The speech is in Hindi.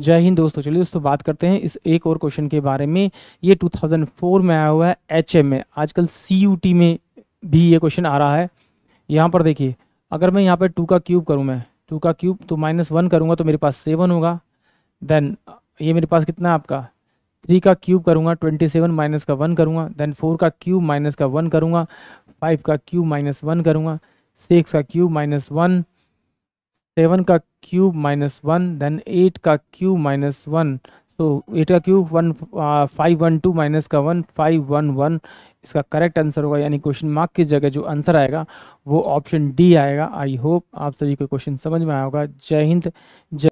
जय हिंद दोस्तों चलिए दोस्तों बात करते हैं इस एक और क्वेश्चन के बारे में ये 2004 में आया हुआ है एच एम में आजकल सी में भी ये क्वेश्चन आ रहा है यहाँ पर देखिए अगर मैं यहाँ पर टू का क्यूब करूँ मैं टू का क्यूब तो माइनस वन करूँगा तो मेरे पास सेवन होगा देन ये मेरे पास कितना है आपका थ्री का क्यूब करूँगा ट्वेंटी सेवन माइनस का वन करूँगा देन फोर का क्यूब माइनस का वन करूँगा फाइव का क्यूब माइनस वन करूँगा सिक्स का क्यूब माइनस वन सेवन का cube minus one then eight का cube minus one so eight का cube one five one two minus का वन फाइव वन वन इसका करेक्ट आंसर होगा यानी क्वेश्चन मार्क की जगह जो आंसर आएगा वो ऑप्शन डी आएगा आई होप आप सभी को क्वेश्चन समझ में आया होगा जय हिंद जय